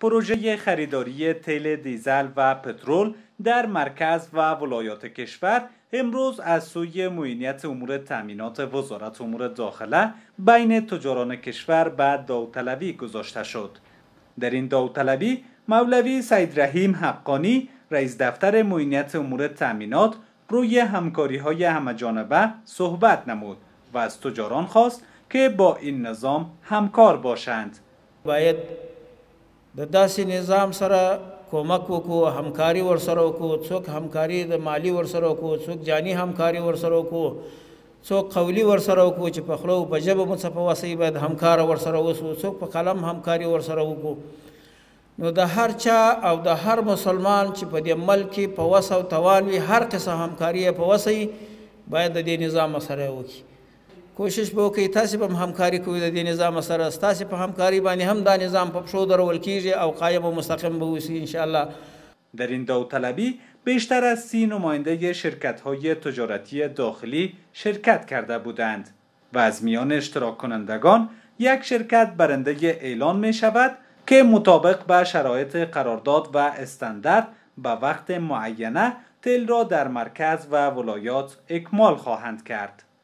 پروژه خریداری تیل دیزل و پترول در مرکز و ولایات کشور امروز از سوی معینیت امور تامینات وزارت امور داخله بین تجاران کشور به داوطلبی گذاشته شد در این داوطلبی مولوی سید رحیم حقانی رئیس دفتر معینیت امور تامینات روی همکاری های همجانبه صحبت نمود و از تجاران خواست که با این نظام همکار باشند باید د داسې نظام سره کومک وکړو همکاري ورسره وکړو څوک همکاري د مالی ورسره وکړو څوک جانی همکاري ورسره وکړو څوک قولی ورسره وکړو چې په خلو په جبه مصفه وسی باید همکار ورسره وسو څوک په قلم همکاري ورسره وکړو نو د هر چا او د هر مسلمان چې په دې ملک کې په وسو توان وي هر کس همکاري په وسی باید د دې نظام سره وکړي کوشش به وکړئ تاسې به هم همکاري کوئ د دې نظام سره ستاسې په همکاري باندې هم دا نظام په پښو درول کیږي او قایم و مستقیم به اوسی در این داوطلبی بیشتر از سی نماینده شرکت های تجارتی داخلی شرکت کرده بودند و از میان اشتراک کنندگان یک شرکت برنده اعلان می شود که مطابق به شرایط قرارداد و استاندارد به وقت معینه تل را در مرکز و ولایات اکمال خواهند کرد.